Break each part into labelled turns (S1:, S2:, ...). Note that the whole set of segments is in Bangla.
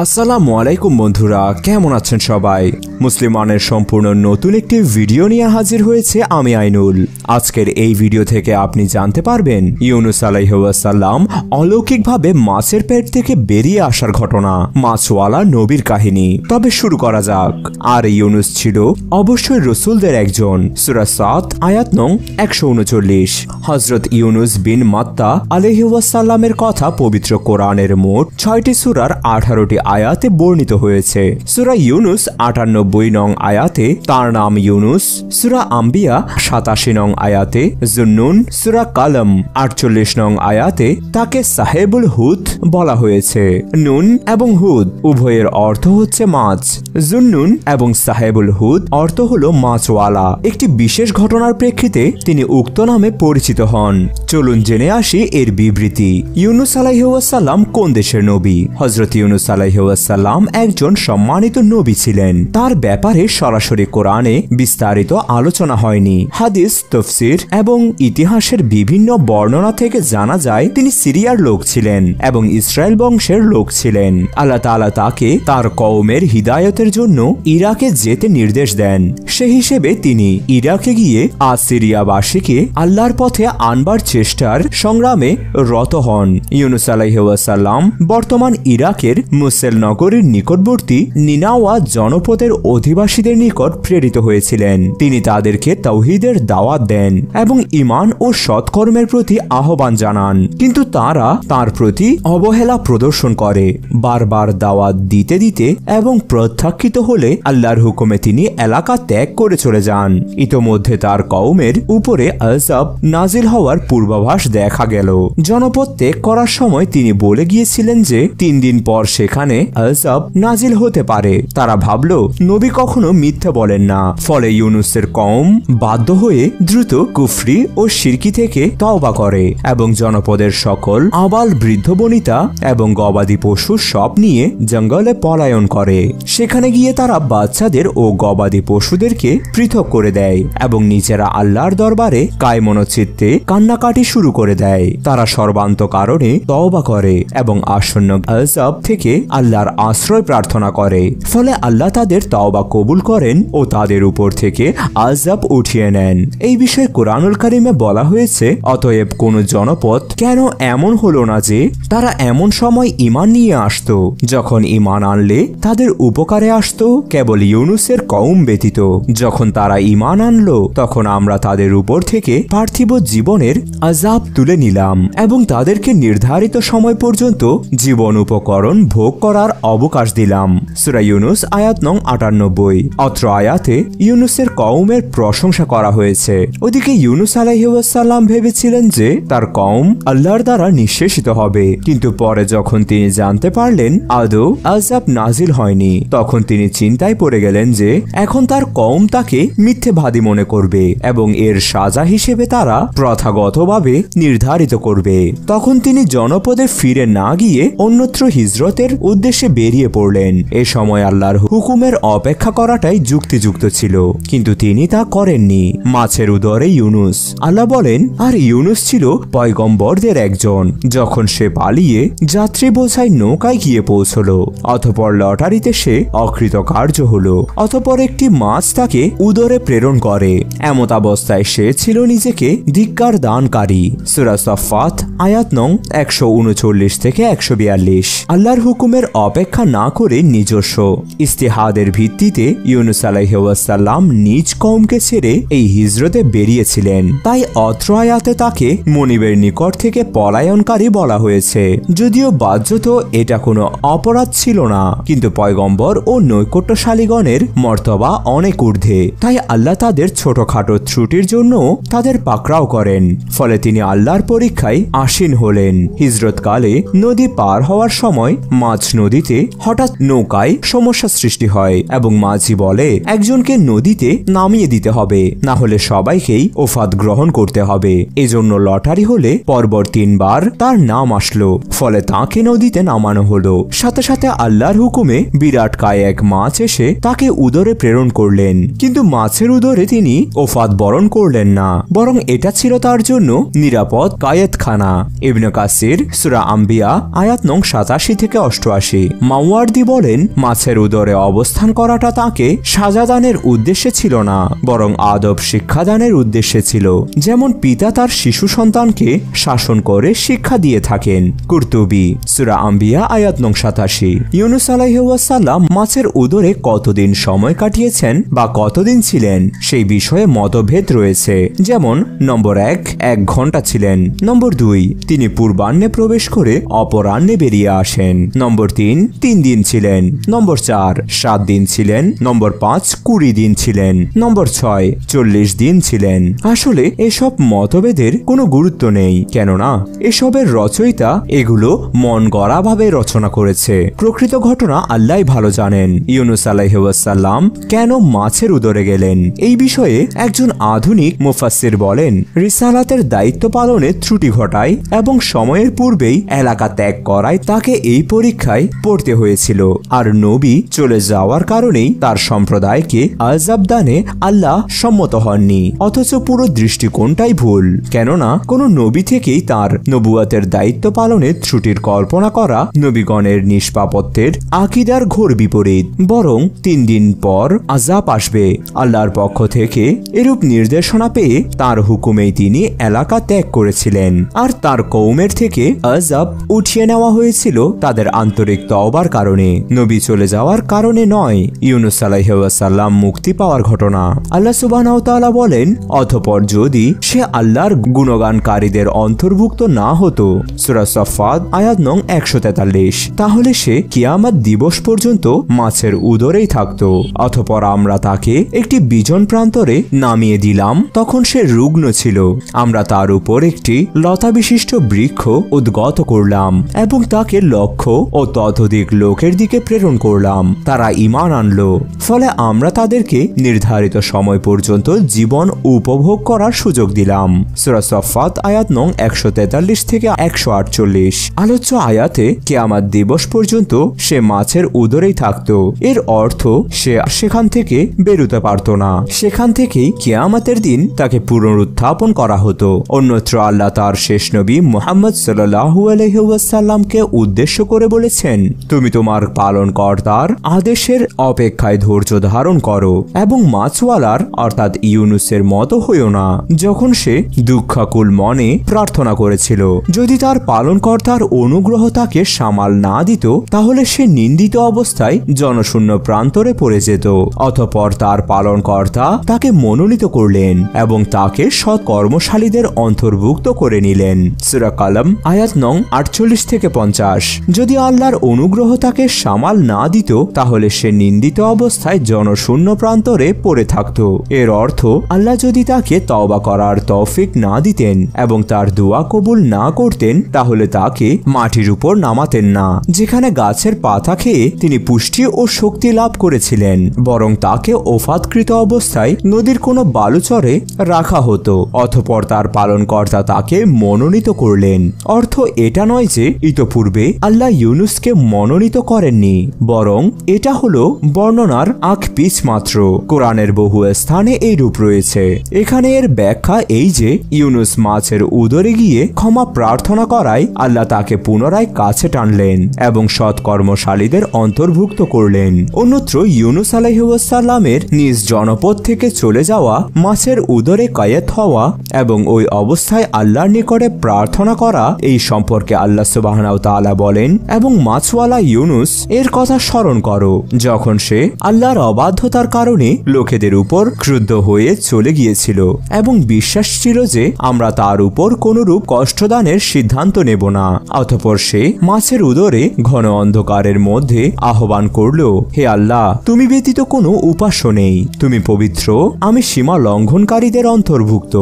S1: আসসালামু আলাইকুম বন্ধুরা কেমন আছেন সবাই মুসলিমানের সম্পূর্ণ নতুন একটি ভিডিও নিয়ে হাজির হয়েছে আমি আইনুল আজকের এই ভিডিও থেকে আপনি জানতে পারবেন ইউনুস আলাইহাল্লাম অলৌকিকভাবে মাছের পেট থেকে বেরিয়ে আসার ঘটনা মাছওয়ালা নবীর কাহিনী তবে শুরু করা যাক আর ইউনুস ছিল অবশ্যই রসুলদের একজন সুরাসাত আয়াত নং একশো উনচল্লিশ হজরত ইউনুস বিন মাত্তা আলহিউসাল্লামের কথা পবিত্র কোরআনের মোট ছয়টি সুরার আঠারোটি আয়াতে বর্ণিত হয়েছে সুরা ইউনুস আটানব্বই নং আয়াতে তার নাম ইউনুস সুরা আম্বিয়া সাতাশি নং আয়াতে জুন্নুন সুরা কালম আটচল্লিশ নং আয়াতে তাকে সাহেবুল হুদ বলা হয়েছে নুন এবং হুদ উভয়ের অর্থ হচ্ছে মাছ জুন্নুন এবং সাহেবুল হুদ অর্থ হল মাছওয়ালা একটি বিশেষ ঘটনার প্রেক্ষিতে তিনি উক্ত নামে পরিচিত হন চলুন জেনে আসি এর বিবৃতি ইউনুস আলাইহাল্লাম কোন দেশের নবী হজরত ইউনুস আলাই আলাইহাল্লাম একজন সম্মানিত নবী ছিলেন তার ব্যাপারে সরাসরি কোরআনে বিস্তারিত আলোচনা হয়নি হাদিস তফসির এবং ইতিহাসের বিভিন্ন বর্ণনা থেকে জানা যায় তিনি সিরিয়ার লোক ছিলেন এবং ইসরায়েল বংশের লোক ছিলেন আল্লাহ তালা তাকে তার কওমের হিদায়তের জন্য ইরাকে যেতে নির্দেশ দেন সে হিসেবে তিনি ইরাকে গিয়ে আসিরিয়াবাসীকে আল্লাহর পথে আনবার চেষ্টার সংগ্রামে রত হন ইউনুস আলাইহাল্লাম বর্তমান ইরাকের মুসলিম ব্রেসেল নগরের নিকটবর্তী নিনাওয়া জনপদের অধিবাসীদের নিকট প্রেরিত হয়েছিলেন তিনি তাদেরকে তৌহিদের দাওয়াত দেন এবং ইমান ও সৎকর্মের প্রতি আহ্বান জানান কিন্তু তারা তার প্রতি অবহেলা প্রদর্শন করে বারবার দাওয়াত দিতে দিতে এবং প্রত্যাখ্যিত হলে আল্লাহর হুকুমে তিনি এলাকা ত্যাগ করে চলে যান ইতোমধ্যে তার কৌমের উপরে আলসাব নাজিল হওয়ার পূর্বাভাস দেখা গেল জনপদ ত্যাগ করার সময় তিনি বলে গিয়েছিলেন যে তিন দিন পর সেখানে কোরআনে মানে আলসাব নাজিল হতে পারে তারা ভাবল নবী কখনো মিথ্যা বলেন না ফলে ইউনুসের কম বাধ্য হয়ে দ্রুত কুফরি ও সিরকি থেকে তওবা করে এবং জনপদের সকল আবাল বৃদ্ধ বনিতা এবং গবাদি পশু সব নিয়ে জঙ্গলে পলায়ন করে সেখানে গিয়ে তারা বাচ্চাদের ও গবাদি পশুদেরকে পৃথক করে দেয় এবং নিজেরা আল্লাহর দরবারে কায়মনোচিত্তে কান্নাকাটি শুরু করে দেয় তারা সর্বান্ত কারণে তওবা করে এবং আসন্ন আলসাব থেকে আল্লাহর আশ্রয় প্রার্থনা করে ফলে আল্লাহ তাদের তাওবা কবুল করেন ও তাদের উপর থেকে আজাব উঠিয়ে নেন এই বিষয়ে কোরআনুল কারিমে বলা হয়েছে অতএব কোন জনপদ কেন এমন হলো না যে তারা এমন সময় ইমান নিয়ে আসত যখন ইমান আনলে তাদের উপকারে আসত কেবল ইউনুসের কম ব্যতীত যখন তারা ইমান আনলো তখন আমরা তাদের উপর থেকে পার্থিব জীবনের আজাব তুলে নিলাম এবং তাদেরকে নির্ধারিত সময় পর্যন্ত জীবন উপকরণ ভোগ করার অবকাশ দিলাম সুরা ইউনুস আয়াত নং আটানব্বই অত্র আয়াতে ইউনুসের কৌমের প্রশংসা করা হয়েছে ওদিকে ইউনুস আলাইহাল্লাম ভেবেছিলেন যে তার কম আল্লাহর দ্বারা নিঃশেষিত হবে কিন্তু পরে যখন তিনি জানতে পারলেন আদৌ আজাব নাজিল হয়নি তখন তিনি চিন্তায় পড়ে গেলেন যে এখন তার কম তাকে মিথ্যেবাদী মনে করবে এবং এর সাজা হিসেবে তারা প্রথাগতভাবে নির্ধারিত করবে তখন তিনি জনপদে ফিরে না গিয়ে অন্যত্র হিজরতের উদ্দেশ্য উদ্দেশ্যে বেরিয়ে পড়লেন এ সময় আল্লাহর হুকুমের অপেক্ষা করাটাই যুক্তিযুক্ত ছিল কিন্তু তিনি তা করেননি মাছের উদরে ইউনুস আল্লাহ বলেন আর ইউনুস ছিল পয়গম্বরদের একজন যখন সে পালিয়ে যাত্রী বোঝায় নৌকায় গিয়ে পৌঁছল অথপর লটারিতে সে অকৃতকার্য হল অথপর একটি মাছ তাকে উদরে প্রেরণ করে এমত অবস্থায় সে ছিল নিজেকে ধিক্কার দানকারী সুরাসফাত আয়াত নং একশো উনচল্লিশ থেকে একশো বিয়াল্লিশ আল্লাহর হুকুমের মাধ্যমের অপেক্ষা না করে নিজস্ব ইস্তেহাদের ভিত্তিতে ইউনুস আলাইহাল্লাম নিজ কমকে ছেড়ে এই হিজরতে বেরিয়েছিলেন তাই অত্রয়াতে তাকে মনিবের নিকট থেকে পলায়নকারী বলা হয়েছে যদিও বাহ্যত এটা কোনো অপরাধ ছিল না কিন্তু পয়গম্বর ও নৈকট্যশালীগণের মর্তবা অনেক ঊর্ধ্বে তাই আল্লাহ তাদের ছোটখাটো ত্রুটির জন্য তাদের পাকড়াও করেন ফলে তিনি আল্লাহর পরীক্ষায় আসীন হলেন হিজরতকালে নদী পার হওয়ার সময় মাছ নদীতে হঠাৎ নৌকায় সমস্যা সৃষ্টি হয় এবং মাঝি বলে একজনকে নদীতে নামিয়ে দিতে হবে না হলে সবাইকেই ওফাত গ্রহণ করতে হবে এজন্য লটারি হলে পরপর তিনবার তার নাম আসলো ফলে তাকে নদীতে নামানো হলো সাথে সাথে আল্লাহর হুকুমে বিরাট কায় এক মাছ এসে তাকে উদরে প্রেরণ করলেন কিন্তু মাছের উদরে তিনি ওফাত বরণ করলেন না বরং এটা ছিল তার জন্য নিরাপদ কায়েতখানা ইবনে কাসির সুরা আম্বিয়া আয়াত নং সাতাশি থেকে অষ্টআ পাশাপাশি মাওয়ার্দি বলেন মাছের উদরে অবস্থান করাটা তাকে সাজাদানের উদ্দেশ্যে ছিল না বরং আদব শিক্ষাদানের উদ্দেশ্যে ছিল যেমন পিতা তার শিশু সন্তানকে শাসন করে শিক্ষা দিয়ে থাকেন কুর্তুবি সুরা আম্বিয়া আয়াত নং সাতাশি ইউনুস আলাইহাল্লাম মাছের উদরে কতদিন সময় কাটিয়েছেন বা কতদিন ছিলেন সেই বিষয়ে মতভেদ রয়েছে যেমন নম্বর এক এক ঘন্টা ছিলেন নম্বর দুই তিনি পূর্বাহ্নে প্রবেশ করে অপরাহ্নে বেরিয়ে আসেন নম্বর নম্বর তিন তিন দিন ছিলেন নম্বর চার সাত দিন ছিলেন নম্বর পাঁচ কুড়ি দিন ছিলেন নম্বর ছয় চল্লিশ দিন ছিলেন আসলে এসব মতভেদের কোনো গুরুত্ব নেই কেননা এসবের রচয়িতা এগুলো মন গড়াভাবে রচনা করেছে প্রকৃত ঘটনা আল্লাহ ভালো জানেন ইউনুস আলাইহাল্লাম কেন মাছের উদরে গেলেন এই বিষয়ে একজন আধুনিক মুফাসির বলেন রিসালাতের দায়িত্ব পালনে ত্রুটি ঘটায় এবং সময়ের পূর্বেই এলাকা ত্যাগ করায় তাকে এই পরীক্ষায় অবস্থায় পড়তে হয়েছিল আর নবী চলে যাওয়ার কারণেই তার সম্প্রদায়কে আজাবদানে আল্লাহ সম্মত হননি অথচ পুরো দৃষ্টিকোণটাই ভুল কেননা কোনো নবী থেকেই তার নবুয়াতের দায়িত্ব পালনের ত্রুটির কল্পনা করা নবীগণের নিষ্পাপত্যের আকিদার ঘোর বিপরীত বরং তিন দিন পর আজাব আসবে আল্লাহর পক্ষ থেকে এরূপ নির্দেশনা পেয়ে তার হুকুমেই তিনি এলাকা ত্যাগ করেছিলেন আর তার কৌমের থেকে আজাব উঠিয়ে নেওয়া হয়েছিল তাদের আন্তরিক আন্তরিক তওবার কারণে নবী চলে যাওয়ার কারণে নয় ইউনুস আলাইহাল্লাম মুক্তি পাওয়ার ঘটনা আল্লাহ সুবাহতালা বলেন অথপর যদি সে আল্লাহর গুণগানকারীদের অন্তর্ভুক্ত না হতো সুরাসফাদ আয়াত নং একশো তেতাল্লিশ তাহলে সে কিয়ামত দিবস পর্যন্ত মাছের উদরেই থাকত অথপর আমরা তাকে একটি বিজন প্রান্তরে নামিয়ে দিলাম তখন সে রুগ্ন ছিল আমরা তার উপর একটি লতা বিশিষ্ট বৃক্ষ উদ্গত করলাম এবং তাকে লক্ষ্য ও ততোধিক লোকের দিকে প্রেরণ করলাম তারা ইমান আনলো ফলে আমরা তাদেরকে নির্ধারিত সময় পর্যন্ত জীবন উপভোগ করার সুযোগ দিলাম সুরাসফাত আয়াত নং একশো তেতাল্লিশ থেকে একশো আটচল্লিশ আলোচ্য আয়াতে কেয়ামাত দিবস পর্যন্ত সে মাছের উদরেই থাকত এর অর্থ সে সেখান থেকে বেরোতে পারত না সেখান থেকেই কেয়ামাতের দিন তাকে পুনরুত্থাপন করা হতো অন্যত্র আল্লাহ তার শেষ নবী মোহাম্মদ সাল্লাহ আলহ্লামকে উদ্দেশ্য করে বলেছেন বলেছেন তুমি তোমার পালন কর্তার আদেশের অপেক্ষায় ধৈর্য ধারণ করো এবং মাছওয়ালার অর্থাৎ ইউনুসের মতো হইও না যখন সে দুঃখাকুল মনে প্রার্থনা করেছিল যদি তার পালনকর্তার অনুগ্রহ তাকে সামাল না দিত তাহলে সে নিন্দিত অবস্থায় জনশূন্য প্রান্তরে পড়ে যেত অথপর তার পালনকর্তা তাকে মনোনীত করলেন এবং তাকে সৎকর্মশালীদের অন্তর্ভুক্ত করে নিলেন সুরাকালম আয়াত নং আটচল্লিশ থেকে পঞ্চাশ যদি আল্লাহর অনুগ্রহ তাকে সামাল না দিত তাহলে সে নিন্দিত অবস্থায় জনশূন্য প্রান্তরে পড়ে থাকত এর অর্থ আল্লাহ যদি তাকে তবা করার তৌফিক না দিতেন এবং তার দোয়া কবুল না করতেন তাহলে তাকে মাটির উপর নামাতেন না যেখানে গাছের পাতা খেয়ে তিনি পুষ্টি ও শক্তি লাভ করেছিলেন বরং তাকে ওফাতকৃত অবস্থায় নদীর কোনো বালুচরে রাখা হতো অথপর তার পালনকর্তা তাকে মনোনীত করলেন অর্থ এটা নয় যে ইতোপূর্বে আল্লাহ ইউনুস হাদিসকে মনোনীত করেননি বরং এটা হলো বর্ণনার আখপিছ মাত্র কোরআনের বহু স্থানে এই রূপ রয়েছে এখানে এর ব্যাখ্যা এই যে ইউনুস মাছের উদরে গিয়ে ক্ষমা প্রার্থনা করায় আল্লাহ তাকে পুনরায় কাছে টানলেন এবং সৎকর্মশালীদের অন্তর্ভুক্ত করলেন অন্যত্র ইউনুস আলহিউসাল্লামের নিজ জনপদ থেকে চলে যাওয়া মাছের উদরে কায়েত হওয়া এবং ওই অবস্থায় আল্লাহর নিকটে প্রার্থনা করা এই সম্পর্কে আল্লাহ সুবাহনাও তালা বলেন এবং মাছওয়ালা ইউনুস এর কথা স্মরণ করো যখন সে আল্লাহর অবাধ্যতার কারণে লোকেদের উপর ক্রুদ্ধ হয়ে চলে গিয়েছিল এবং বিশ্বাস ছিল যে আমরা তার উপর কোনরূপ কষ্টদানের সিদ্ধান্ত নেব না অতপর সে মাছের উদরে ঘন অন্ধকারের মধ্যে আহ্বান করল হে আল্লাহ তুমি ব্যতীত কোনো উপাস্য নেই তুমি পবিত্র আমি সীমা লঙ্ঘনকারীদের অন্তর্ভুক্ত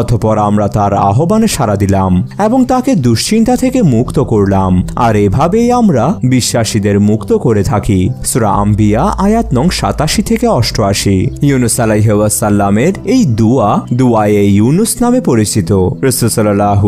S1: অতপর আমরা তার আহ্বানে সাড়া দিলাম এবং তাকে দুশ্চিন্তা থেকে মুক্ত করলাম আর এভাবেই আমরা আমরা বিশ্বাসীদের মুক্ত করে থাকি সুরা আম্বিয়া আয়াত নং সাতাশি থেকে অষ্টআশি ইউনুস আলাইহাসাল্লামের এই দুয়া দুয়ায়ে ইউনুস নামে পরিচিত রসুসাল্লাহু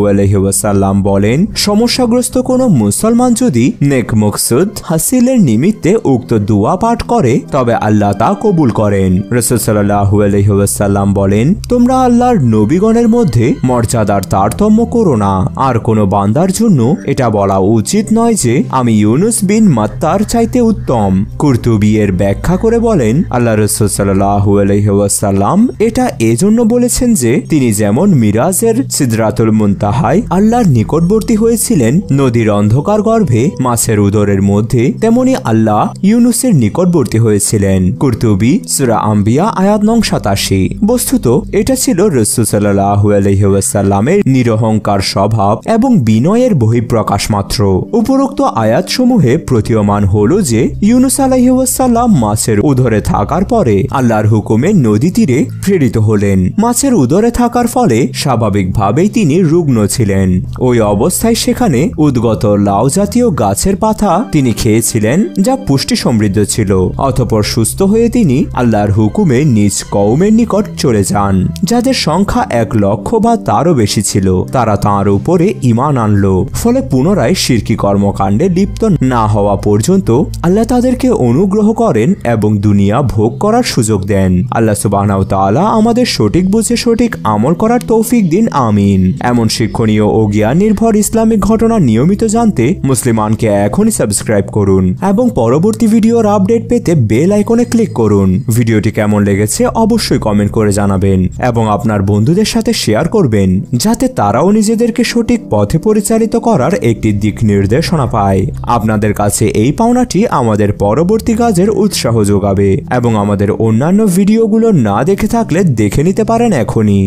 S1: বলেন সমস্যাগ্রস্ত কোনো মুসলমান যদি নেক মকসুদ হাসিলের নিমিত্তে উক্ত দুয়া পাঠ করে তবে আল্লাহ তা কবুল করেন রসুসাল্লাহু আলহিহাসাল্লাম বলেন তোমরা আল্লাহর নবীগণের মধ্যে মর্যাদার তারতম্য করো না আর কোনো বান্দার জন্য এটা বলা উচিত নয় যে আমি ইউনুস বিন মাত্তার চাইতে উত্তম কুর্তুবি এর ব্যাখ্যা করে বলেন আল্লাহ রসুল এটা এজন্য বলেছেন যে তিনি যেমন মিরাজের সিদ্রাতুল মুন্তাহায় আল্লাহর নিকটবর্তী হয়েছিলেন নদীর অন্ধকার গর্ভে মাছের উদরের মধ্যে তেমনি আল্লাহ ইউনুসের নিকটবর্তী হয়েছিলেন কুর্তুবি সুরা আম্বিয়া আয়াত নং সাতাশি বস্তুত এটা ছিল রসুল সাল্লাহ আলহিহাসাল্লামের নিরহংকার স্বভাব এবং বিনয়ের বহিঃপ্রকাশ মাত্র উপরোক্ত আয়াত আয়াতসমূহে প্রতীয়মান হল যে ইউনুস আলাহিউসাল্লাম মাছের উদরে থাকার পরে আল্লাহর হুকুমে নদী তীরে প্রেরিত হলেন মাছের উদরে থাকার ফলে স্বাভাবিকভাবেই তিনি রুগ্ন ছিলেন ওই অবস্থায় সেখানে উদ্গত লাউ জাতীয় গাছের পাতা তিনি খেয়েছিলেন যা পুষ্টি সমৃদ্ধ ছিল অতপর সুস্থ হয়ে তিনি আল্লাহর হুকুমে নিজ কৌমের নিকট চলে যান যাদের সংখ্যা এক লক্ষ বা তারও বেশি ছিল তারা তাঁর উপরে ইমান আনল ফলে পুনরায় শিরকি কর্মকাণ্ডে লিপ্ত লিপ্ত না হওয়া পর্যন্ত আল্লাহ তাদেরকে অনুগ্রহ করেন এবং দুনিয়া ভোগ করার সুযোগ দেন আল্লাহ সুবাহনাও তালা আমাদের সঠিক বুঝে সঠিক আমল করার তৌফিক দিন আমিন এমন শিক্ষণীয় ও জ্ঞান নির্ভর ইসলামিক ঘটনা নিয়মিত জানতে মুসলিমানকে এখনই সাবস্ক্রাইব করুন এবং পরবর্তী ভিডিওর আপডেট পেতে বেল আইকনে ক্লিক করুন ভিডিওটি কেমন লেগেছে অবশ্যই কমেন্ট করে জানাবেন এবং আপনার বন্ধুদের সাথে শেয়ার করবেন যাতে তারাও নিজেদেরকে সঠিক পথে পরিচালিত করার একটি দিক নির্দেশনা পায় আপনাদের কাছে এই পাওনাটি আমাদের পরবর্তী কাজের উৎসাহ যোগাবে এবং আমাদের অন্যান্য ভিডিওগুলো না দেখে থাকলে দেখে নিতে পারেন এখনই